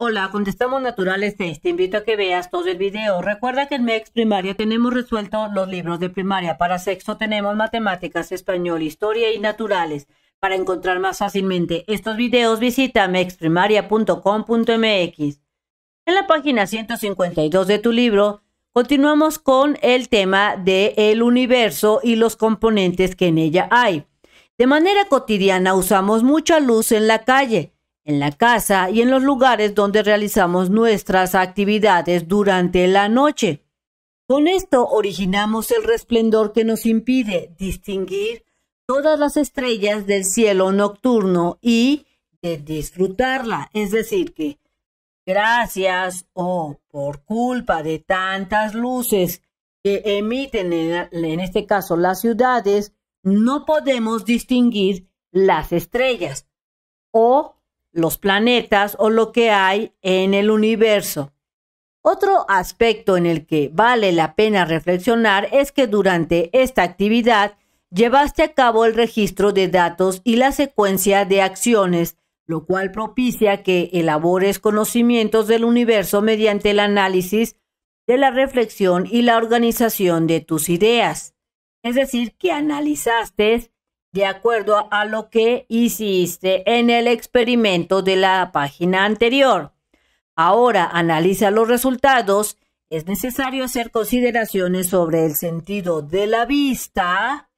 Hola, contestamos naturales Te invito a que veas todo el video. Recuerda que en MEX primaria tenemos resuelto los libros de primaria. Para sexo. tenemos matemáticas, español, historia y naturales. Para encontrar más fácilmente estos videos visita mexprimaria.com.mx. En la página 152 de tu libro continuamos con el tema de el universo y los componentes que en ella hay. De manera cotidiana usamos mucha luz en la calle en la casa y en los lugares donde realizamos nuestras actividades durante la noche. Con esto originamos el resplandor que nos impide distinguir todas las estrellas del cielo nocturno y de disfrutarla. Es decir, que gracias o por culpa de tantas luces que emiten en, este caso las ciudades, no podemos distinguir las estrellas o los planetas o lo que hay en el universo. Otro aspecto en el que vale la pena reflexionar es que durante esta actividad llevaste a cabo el registro de datos y la secuencia de acciones, lo cual propicia que elabores conocimientos del universo mediante el análisis de la reflexión y la organización de tus ideas. Es decir, que analizaste de acuerdo a lo que hiciste en el experimento de la página anterior. Ahora analiza los resultados. Es necesario hacer consideraciones sobre el sentido de la vista,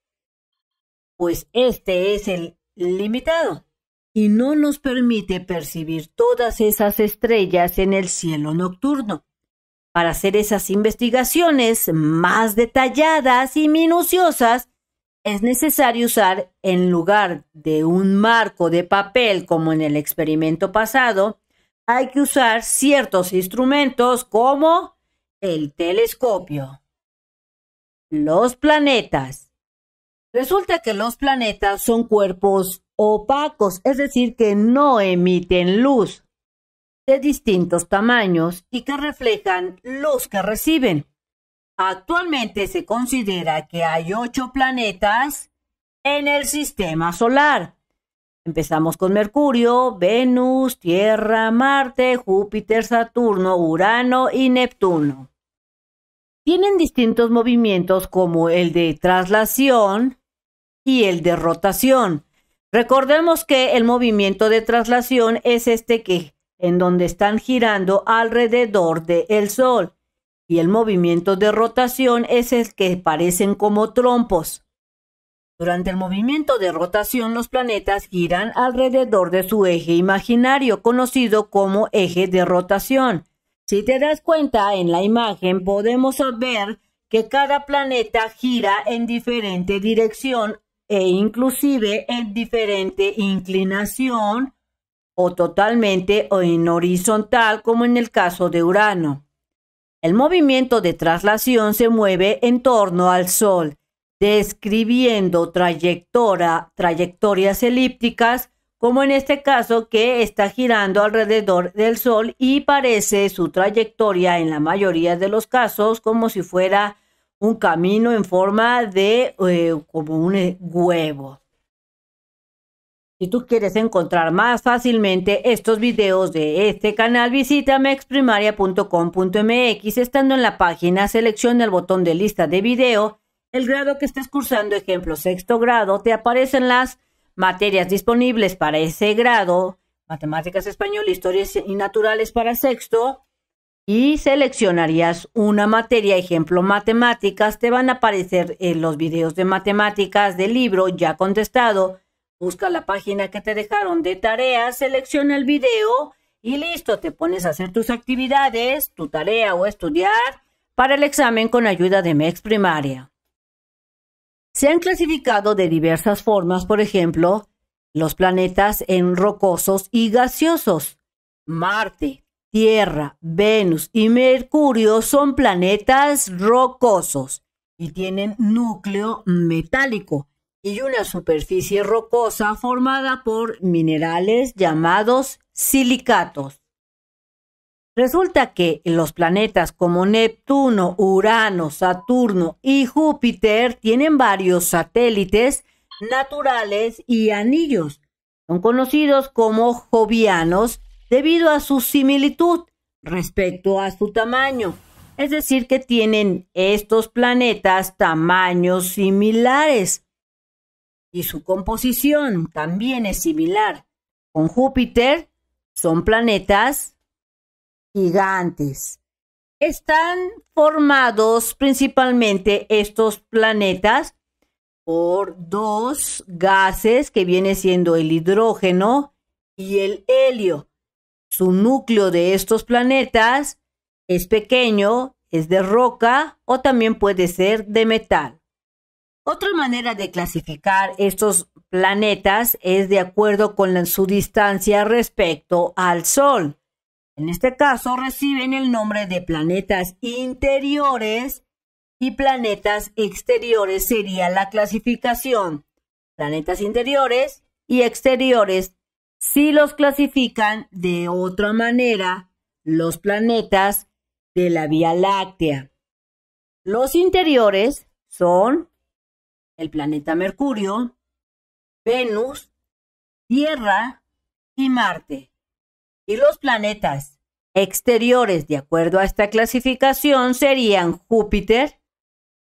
pues este es el limitado y no nos permite percibir todas esas estrellas en el cielo nocturno. Para hacer esas investigaciones más detalladas y minuciosas, es necesario usar, en lugar de un marco de papel como en el experimento pasado, hay que usar ciertos instrumentos como el telescopio, los planetas. Resulta que los planetas son cuerpos opacos, es decir, que no emiten luz de distintos tamaños y que reflejan los que reciben. Actualmente se considera que hay ocho planetas en el sistema solar. Empezamos con Mercurio, Venus, Tierra, Marte, Júpiter, Saturno, Urano y Neptuno. Tienen distintos movimientos como el de traslación y el de rotación. Recordemos que el movimiento de traslación es este que en donde están girando alrededor del Sol y el movimiento de rotación es el que parecen como trompos. Durante el movimiento de rotación los planetas giran alrededor de su eje imaginario conocido como eje de rotación. Si te das cuenta en la imagen podemos ver que cada planeta gira en diferente dirección e inclusive en diferente inclinación o totalmente o en horizontal como en el caso de Urano. El movimiento de traslación se mueve en torno al Sol, describiendo trayectorias elípticas, como en este caso que está girando alrededor del Sol y parece su trayectoria en la mayoría de los casos como si fuera un camino en forma de eh, como un eh, huevo. Si tú quieres encontrar más fácilmente estos videos de este canal, visita mexprimaria.com.mx estando en la página, selecciona el botón de lista de video, el grado que estés cursando, ejemplo sexto grado, te aparecen las materias disponibles para ese grado, matemáticas, español, historias y naturales para sexto, y seleccionarías una materia, ejemplo matemáticas, te van a aparecer en eh, los videos de matemáticas del libro ya contestado, busca la página que te dejaron de tareas, selecciona el video y listo, te pones a hacer tus actividades, tu tarea o estudiar para el examen con ayuda de MEX primaria. Se han clasificado de diversas formas, por ejemplo, los planetas en rocosos y gaseosos. Marte, Tierra, Venus y Mercurio son planetas rocosos y tienen núcleo metálico, y una superficie rocosa formada por minerales llamados silicatos. Resulta que los planetas como Neptuno, Urano, Saturno y Júpiter tienen varios satélites naturales y anillos. Son conocidos como jovianos debido a su similitud respecto a su tamaño. Es decir, que tienen estos planetas tamaños similares y su composición también es similar con Júpiter, son planetas gigantes. Están formados principalmente estos planetas por dos gases que viene siendo el hidrógeno y el helio. Su núcleo de estos planetas es pequeño, es de roca o también puede ser de metal. Otra manera de clasificar estos planetas es de acuerdo con su distancia respecto al Sol. En este caso reciben el nombre de planetas interiores y planetas exteriores sería la clasificación. Planetas interiores y exteriores si los clasifican de otra manera los planetas de la Vía Láctea. Los interiores son el planeta Mercurio, Venus, Tierra y Marte. Y los planetas exteriores, de acuerdo a esta clasificación, serían Júpiter,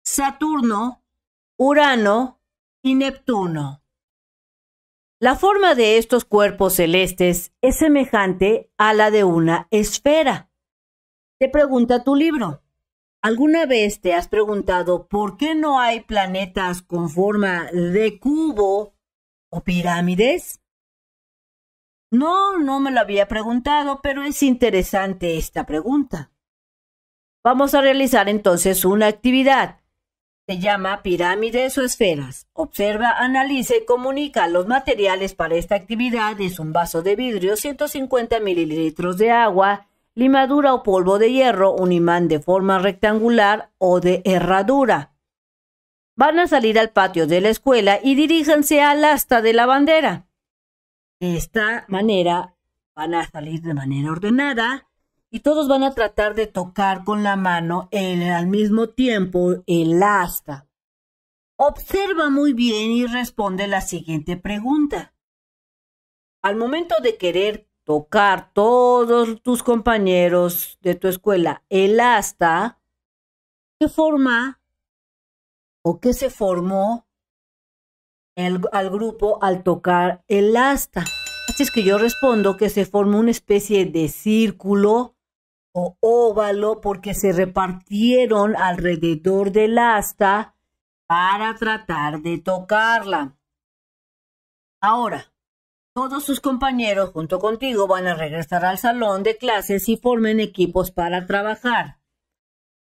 Saturno, Urano y Neptuno. La forma de estos cuerpos celestes es semejante a la de una esfera. Te pregunta tu libro. ¿Alguna vez te has preguntado por qué no hay planetas con forma de cubo o pirámides? No, no me lo había preguntado, pero es interesante esta pregunta. Vamos a realizar entonces una actividad. Se llama pirámides o esferas. Observa, analice y comunica. Los materiales para esta actividad es un vaso de vidrio, 150 mililitros de agua, limadura o polvo de hierro, un imán de forma rectangular o de herradura. Van a salir al patio de la escuela y diríjanse al asta de la bandera. De esta manera van a salir de manera ordenada y todos van a tratar de tocar con la mano el, al mismo tiempo el asta. Observa muy bien y responde la siguiente pregunta. Al momento de querer tocar todos tus compañeros de tu escuela el asta ¿qué forma o qué se formó al grupo al tocar el asta. Así es que yo respondo que se formó una especie de círculo o óvalo porque se repartieron alrededor del asta para tratar de tocarla. Ahora, todos sus compañeros junto contigo van a regresar al salón de clases y formen equipos para trabajar.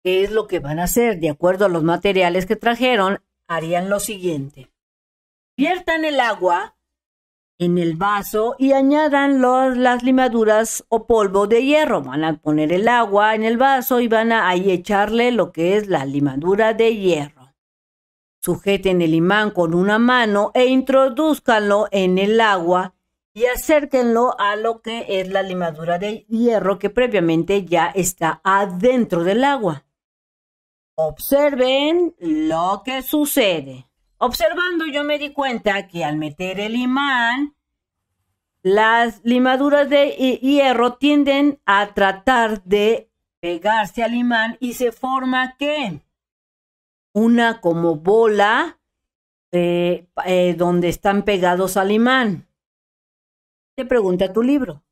¿Qué es lo que van a hacer? De acuerdo a los materiales que trajeron, harían lo siguiente. Viertan el agua en el vaso y añadan las limaduras o polvo de hierro. Van a poner el agua en el vaso y van a ahí echarle lo que es la limadura de hierro. Sujeten el imán con una mano e introduzcanlo en el agua y acérquenlo a lo que es la limadura de hierro que previamente ya está adentro del agua. Observen lo que sucede. Observando yo me di cuenta que al meter el imán, las limaduras de hierro tienden a tratar de pegarse al imán y se forma que Una como bola eh, eh, donde están pegados al imán. Te pregunta tu libro.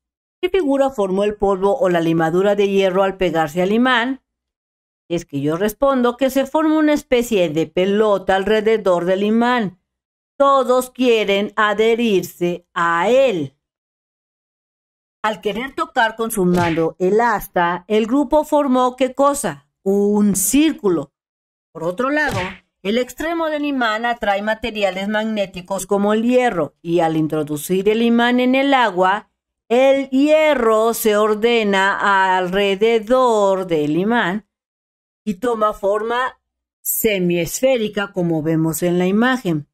¿Qué figura formó el polvo o la limadura de hierro al pegarse al imán? Es que yo respondo que se forma una especie de pelota alrededor del imán. Todos quieren adherirse a él. Al querer tocar con su mano el asta, el grupo formó qué cosa? Un círculo. Por otro lado, el extremo del imán atrae materiales magnéticos como el hierro y al introducir el imán en el agua, el hierro se ordena alrededor del imán y toma forma semiesférica como vemos en la imagen.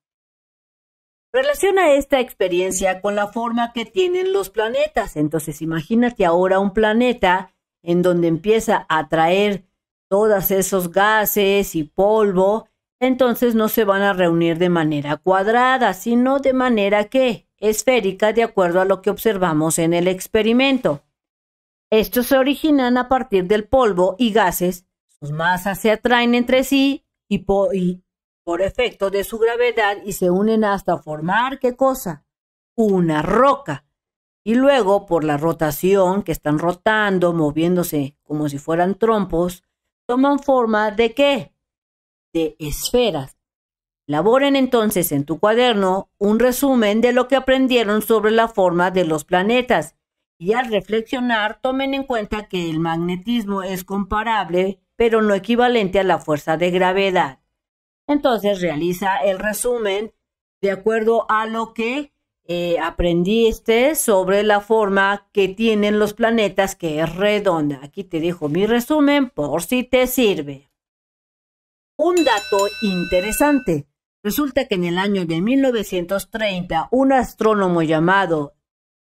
Relaciona esta experiencia con la forma que tienen los planetas. Entonces imagínate ahora un planeta en donde empieza a atraer todos esos gases y polvo entonces no se van a reunir de manera cuadrada, sino de manera que esférica de acuerdo a lo que observamos en el experimento. Estos se originan a partir del polvo y gases, sus masas se atraen entre sí y, y por efecto de su gravedad y se unen hasta formar qué cosa? Una roca. Y luego, por la rotación, que están rotando, moviéndose como si fueran trompos, toman forma de qué? de esferas. Laboren entonces en tu cuaderno un resumen de lo que aprendieron sobre la forma de los planetas y al reflexionar tomen en cuenta que el magnetismo es comparable pero no equivalente a la fuerza de gravedad. Entonces realiza el resumen de acuerdo a lo que eh, aprendiste sobre la forma que tienen los planetas que es redonda. Aquí te dejo mi resumen por si te sirve. Un dato interesante. Resulta que en el año de 1930, un astrónomo llamado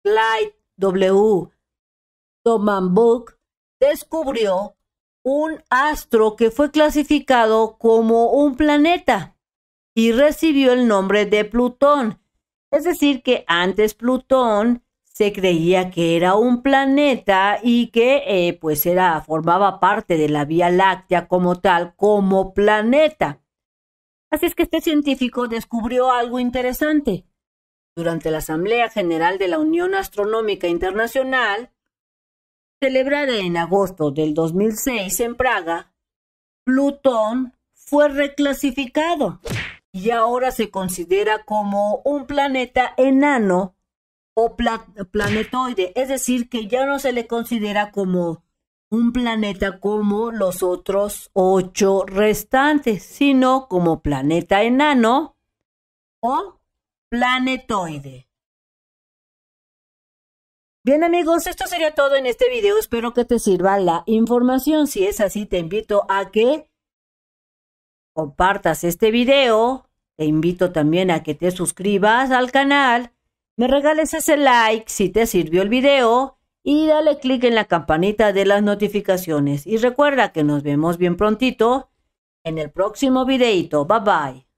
Clyde W. Tombaugh descubrió un astro que fue clasificado como un planeta y recibió el nombre de Plutón. Es decir, que antes Plutón se creía que era un planeta y que eh, pues era, formaba parte de la Vía Láctea como tal, como planeta. Así es que este científico descubrió algo interesante. Durante la Asamblea General de la Unión Astronómica Internacional, celebrada en agosto del 2006 en Praga, Plutón fue reclasificado y ahora se considera como un planeta enano o planetoide, es decir, que ya no se le considera como un planeta como los otros ocho restantes, sino como planeta enano o planetoide. Bien amigos, esto sería todo en este video. Espero que te sirva la información. Si es así, te invito a que compartas este video. Te invito también a que te suscribas al canal me regales ese like si te sirvió el video y dale click en la campanita de las notificaciones. Y recuerda que nos vemos bien prontito en el próximo videito. Bye bye.